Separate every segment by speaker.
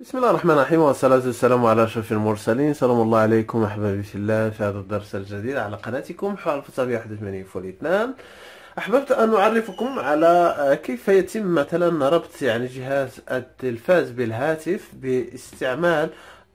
Speaker 1: بسم الله الرحمن الرحيم والصلاة والسلام على أشرف المرسلين سلام الله عليكم أحبابي في الله في هذا الدرس الجديد على قناتكم حرف طبيعة 81 فول 2 أحببت أن أعرفكم على آه، كيف يتم مثلا ربط يعني جهاز التلفاز بالهاتف باستعمال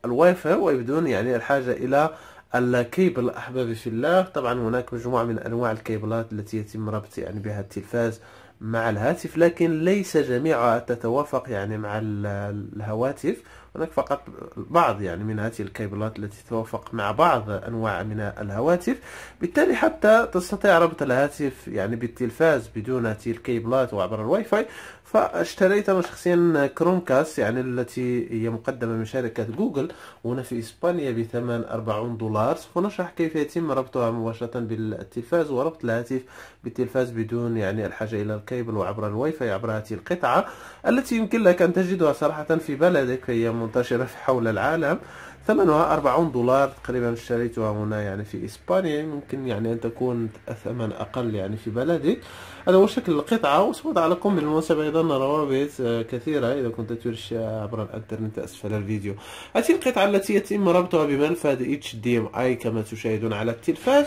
Speaker 1: الواي فاي وبدون يعني الحاجة إلى الكيبل أحبابي في الله طبعا هناك مجموعة من أنواع الكيبلات التي يتم ربط يعني بها التلفاز مع الهاتف لكن ليس جميعها تتوافق يعني مع الهواتف هناك فقط بعض يعني من هذه الكيبلات التي تتوافق مع بعض انواع من الهواتف بالتالي حتى تستطيع ربط الهاتف يعني بالتلفاز بدون هذه الكيبلات وعبر الواي فاي فاشتريت انا شخصيا كروم كاس يعني التي هي مقدمه من شركه جوجل هنا في اسبانيا بثمن 40 دولار ونشرح كيف يتم ربطها مباشره بالتلفاز وربط الهاتف بالتلفاز بدون يعني الحاجه الى الكيبلات الكيبل وعبر الواي فاي عبر هذه القطعة التي يمكن لك أن تجدها صراحة في بلدك هي منتشرة حول العالم ثمنها 40 دولار تقريبا اشتريتها هنا يعني في اسبانيا ممكن يعني ان تكون ثمن اقل يعني في بلدك هذا هو شكل القطعة وسوف لكم بالمناسبة ايضا روابط آه، كثيرة اذا كنت تريد عبر الانترنت اسفل الفيديو هذه القطعة التي يتم ربطها بمنفذ اتش دي ام اي كما تشاهدون على التلفاز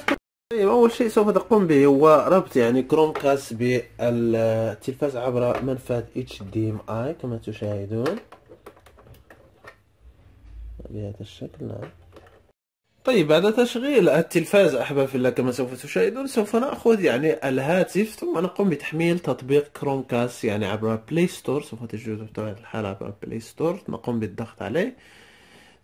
Speaker 1: إيه، اول شيء سوف تقوم به هو ربط يعني كروم كاس بالتلفاز عبر منفذ اتش دي ام اي كما تشاهدون بهذا الشكل نعم طيب بعد تشغيل التلفاز احباب الله كما سوف تشاهدون سوف ناخذ يعني الهاتف ثم نقوم بتحميل تطبيق كروم كاس يعني عبر بلاي ستور سوف تجدونه بطبيعه الحال عبر بلاي ستور نقوم بالضغط عليه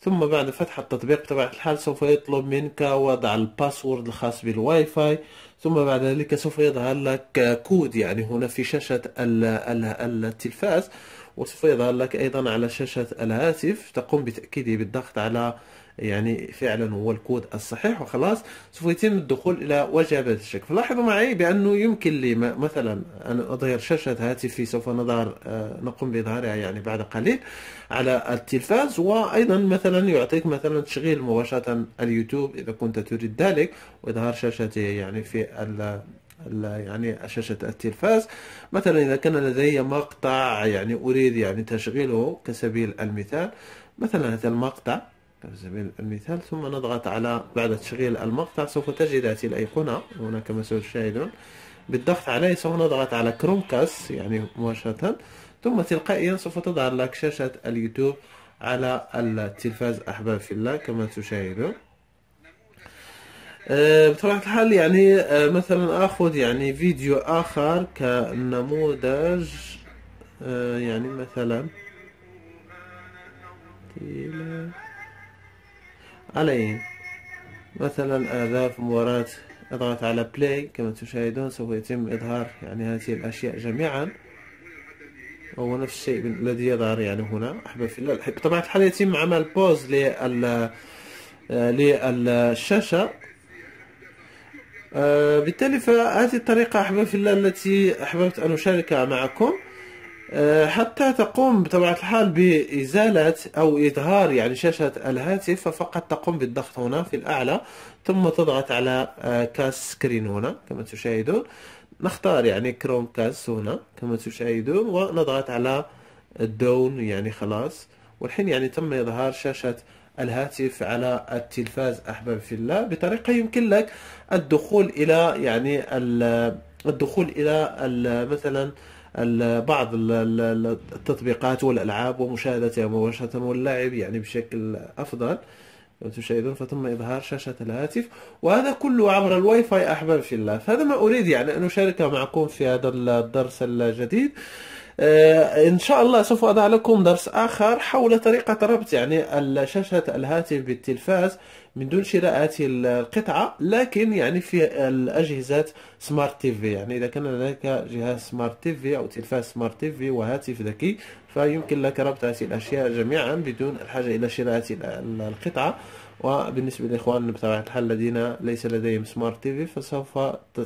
Speaker 1: ثم بعد فتح التطبيق بطبيعة الحال سوف يطلب منك وضع الباسورد الخاص بالواي فاي ثم بعد ذلك سوف يظهر لك كود يعني هنا في شاشة التلفاز وسوف يظهر لك أيضا على شاشة الهاتف تقوم بتأكيده بالضغط على يعني فعلا هو الكود الصحيح وخلاص سوف يتم الدخول إلى واجهه هذا الشكل فلاحظوا معي بأنه يمكن لي مثلا أن أظهر شاشة هاتفي سوف نظهر آه، نقوم بإظهارها يعني بعد قليل على التلفاز وأيضا مثلا يعطيك مثلا تشغيل مباشرة اليوتيوب إذا كنت تريد ذلك وإظهار شاشته يعني في يعني شاشة التلفاز مثلا إذا كان لدي مقطع يعني أريد يعني تشغيله كسبيل المثال مثلا هذا المقطع على سبيل المثال ثم نضغط على بعد تشغيل المقطع سوف تجد هذه الأيقونة هنا كما تشاهدون بالضغط عليه سوف نضغط على كروم كاس يعني مباشرة ثم تلقائيا سوف تظهر لك شاشة اليوتيوب على التلفاز أحباب في الله كما تشاهدون أه بطبيعة الحال يعني آه، مثلا آخذ يعني فيديو آخر كنموذج آه، يعني مثلا عليهم مثلا هذا في مباراة اضغط على بلاي كما تشاهدون سوف يتم إظهار يعني هذه الأشياء جميعا هو نفس الشيء الذي يظهر يعني هنا احب في الله بطبيعة الحال يتم عمل بوز للشاشة آه، آه، بالتالي فهذه الطريقة احب في الله التي أحببت أن أشاركها معكم آه، حتى تقوم بطبيعة الحال بإزالة أو إظهار يعني شاشة الهاتف فقط تقوم بالضغط هنا في الأعلى ثم تضغط على آه، كاس سكرين هنا كما تشاهدون نختار يعني كروم كاس هنا كما تشاهدون ونضغط على الدون يعني خلاص والحين يعني تم إظهار شاشة الهاتف على التلفاز أحباب في الله بطريقة يمكن لك الدخول إلى يعني الدخول إلى مثلا بعض التطبيقات والالعاب ومشاهدتها مباشره واللاعب يعني بشكل افضل تشاهدون فتم إظهار شاشة الهاتف وهذا كله عبر الواي فاي أحباب في الله فهذا ما أريد يعني أن أشاركه معكم في هذا الدرس الجديد آه، إن شاء الله سوف أضع لكم درس آخر حول طريقة ربط يعني شاشة الهاتف بالتلفاز من دون شراء هذه القطعة لكن يعني في الأجهزة سمارت تيفي يعني إذا كان لديك جهاز سمارت تيفي أو تلفاز سمارت تيفي وهاتف ذكي فيمكن لك ربط هذه الأشياء جميعا بدون الحاجة إلى شراء هذه القطعة وبالنسبة لإخواننا بطبيعة الحال الذين ليس لديهم سمارت تيفي فسوف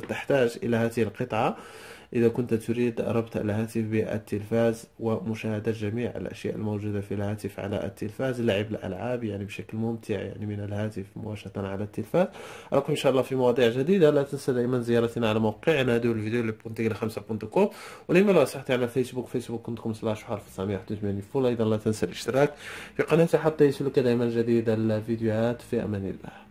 Speaker 1: تحتاج إلى هذه القطعة إذا كنت تريد ربط الهاتف بالتلفاز ومشاهدة جميع الأشياء الموجودة في الهاتف على التلفاز لعب الألعاب يعني بشكل ممتع يعني من الهاتف مباشرة على التلفاز أراكم إن شاء الله في مواضيع جديدة لا تنسى دائما زيارتنا على موقعنا دو الفيديو لبونتيغل 5.com والإيميل صحتي على فيسبوك فيسبوك.com سلاش حرف 981 فول أيضا لا تنسى الاشتراك في قناتي حتى يصلك دائما جديد الفيديوهات في أمان الله